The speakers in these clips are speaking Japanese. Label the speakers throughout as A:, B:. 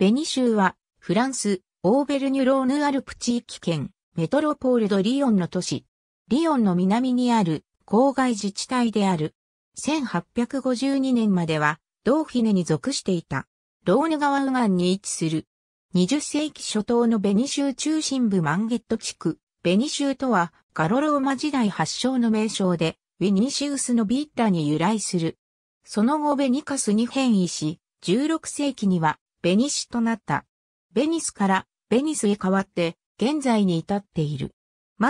A: ベニ州は、フランス、オーベルニュローヌアルプ地域圏、メトロポールドリヨンの都市。リヨンの南にある、郊外自治体である。1852年までは、ドーフィネに属していた。ローヌ川右岸に位置する。20世紀初頭のベニ州中心部マンゲット地区。ベニ州とは、ガロローマ時代発祥の名称で、ウィニシウスのビッタに由来する。その後ベニカスに変異し、16世紀にはベニシとなった。ベニスからベニスへ変わって現在に至っている。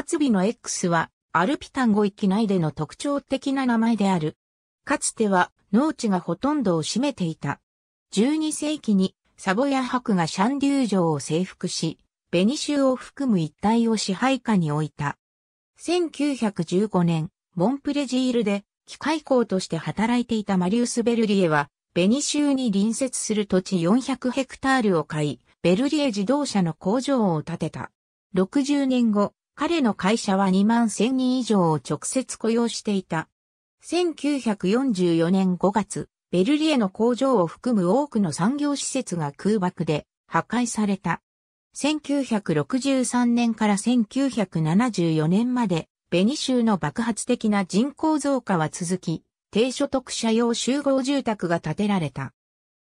A: 末尾の X はアルピタン語域内での特徴的な名前である。かつては農地がほとんどを占めていた。12世紀にサボヤ博がシャンデュー城を征服し、ベニシュを含む一帯を支配下に置いた。1915年、モンプレジールで機械工として働いていたマリウス・ベルリエはベニ州に隣接する土地400ヘクタールを買い、ベルリエ自動車の工場を建てた。60年後、彼の会社は2万1000人以上を直接雇用していた。1944年5月、ベルリエの工場を含む多くの産業施設が空爆で破壊された。1963年から1974年まで、ベニ州の爆発的な人口増加は続き、低所得者用集合住宅が建てられた。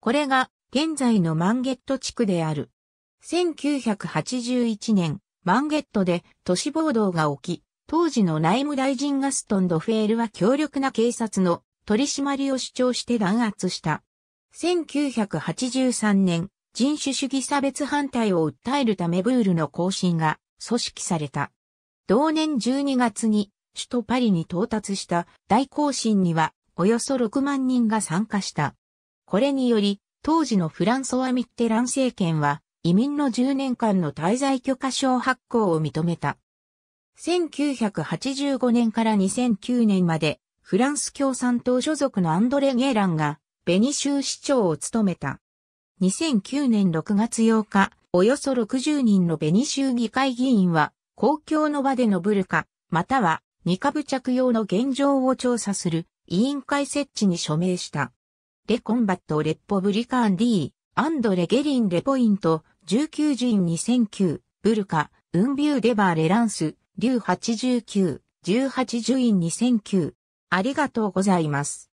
A: これが現在のマンゲット地区である。1981年、マンゲットで都市暴動が起き、当時の内務大臣ガストン・ドフェールは強力な警察の取り締まりを主張して弾圧した。1983年、人種主義差別反対を訴えるためブールの更新が組織された。同年12月に首都パリに到達した大行進にはおよそ6万人が参加した。これにより、当時のフランソワ・ミッテラン政権は、移民の10年間の滞在許可証発行を認めた。1985年から2009年まで、フランス共産党所属のアンドレ・ゲーランが、ベニ州市長を務めた。2009年6月8日、およそ60人のベニ州議会議員は、公共の場でのブルカ、または、ニカブ着用の現状を調査する委員会設置に署名した。レコンバット・レッポブリカン D、アンドレ・ゲリン・レポイント、19ジン2009、ブルカ、ウンビュー・デバー・レランス、リュー89、18ジュイン2009。ありがとうございます。